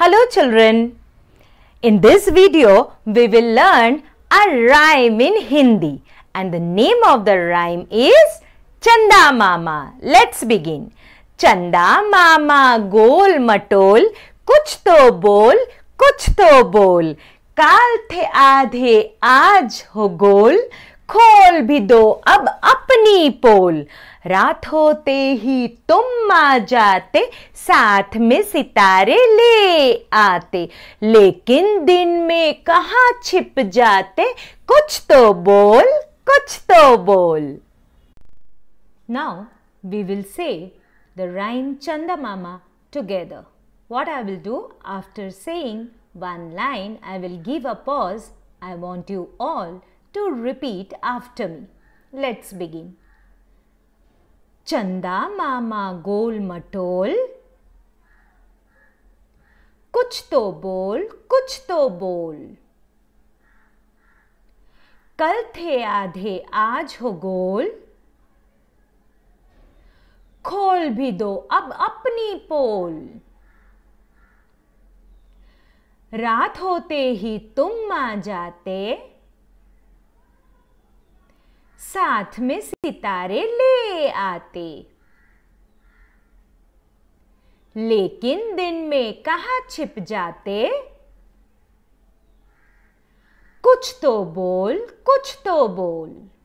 Hello children. In this video, we will learn a rhyme in Hindi and the name of the rhyme is Chanda Mama. Let's begin. Chanda Mama gol matol kuch to bol kuch to bol kal the aadhe aaj ho gol खोल भी दो अब अपनी पोल रात होते ही तुम आ जाते साथ में सितारे ले आते लेकिन दिन में कहाँ छिप जाते कुछ तो बोल कुछ तो बोल now we will say the rhyme Chanda Mama together what I will do after saying one line I will give a pause I want you all to repeat after me. Let's begin. चंदा मामा गोल मटोल कुछ तो बोल कुछ तो बोल कल थे आधे आज हो गोल खोल भी दो अब अपनी पोल रात होते ही तुम आ जाते साथ में सितारे ले आते लेकिन दिन में कहा छिप जाते कुछ तो बोल कुछ तो बोल